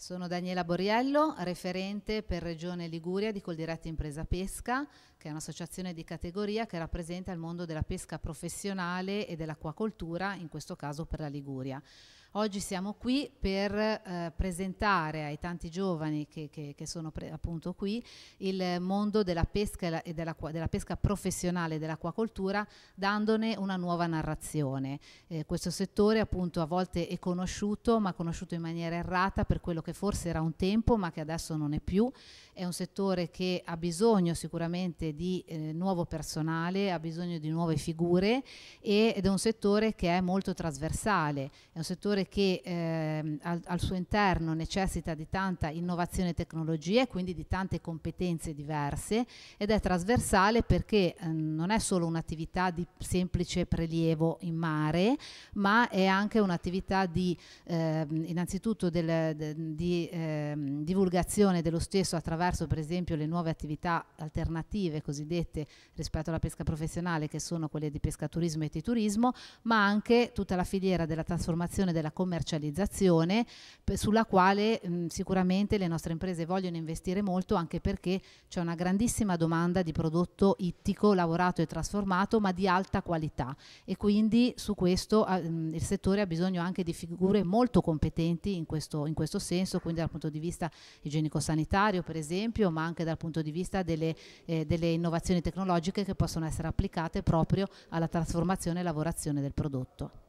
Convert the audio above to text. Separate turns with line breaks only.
Sono Daniela Borriello, referente per Regione Liguria di Coldiretti Impresa Pesca, che è un'associazione di categoria che rappresenta il mondo della pesca professionale e dell'acquacoltura, in questo caso per la Liguria. Oggi siamo qui per eh, presentare ai tanti giovani che, che, che sono appunto qui il mondo della pesca e della, della pesca professionale dell'acquacoltura dandone una nuova narrazione. Eh, questo settore appunto a volte è conosciuto ma conosciuto in maniera errata per quello che forse era un tempo ma che adesso non è più. È un settore che ha bisogno sicuramente di eh, nuovo personale, ha bisogno di nuove figure ed è un settore che è molto trasversale, è un settore settore che eh, al, al, suo interno necessita di tanta innovazione e tecnologia e quindi di tante competenze diverse ed è trasversale perché eh, non è solo un'attività di semplice prelievo in mare, ma è anche un'attività di eh, innanzitutto del, de, di ehm, divulgazione dello stesso attraverso per esempio le nuove attività alternative cosiddette rispetto alla pesca professionale che sono quelle di pescaturismo e di turismo, ma anche tutta la filiera della trasformazione della della commercializzazione sulla quale mh, sicuramente le nostre imprese vogliono investire molto anche perché c'è una grandissima domanda di prodotto ittico lavorato e trasformato ma di alta qualità e quindi su questo mh, il settore ha bisogno anche di figure molto competenti in questo, in questo senso, quindi dal punto di vista igienico-sanitario per esempio ma anche dal punto di vista delle, eh, delle innovazioni tecnologiche che possono essere applicate proprio alla trasformazione e lavorazione del prodotto.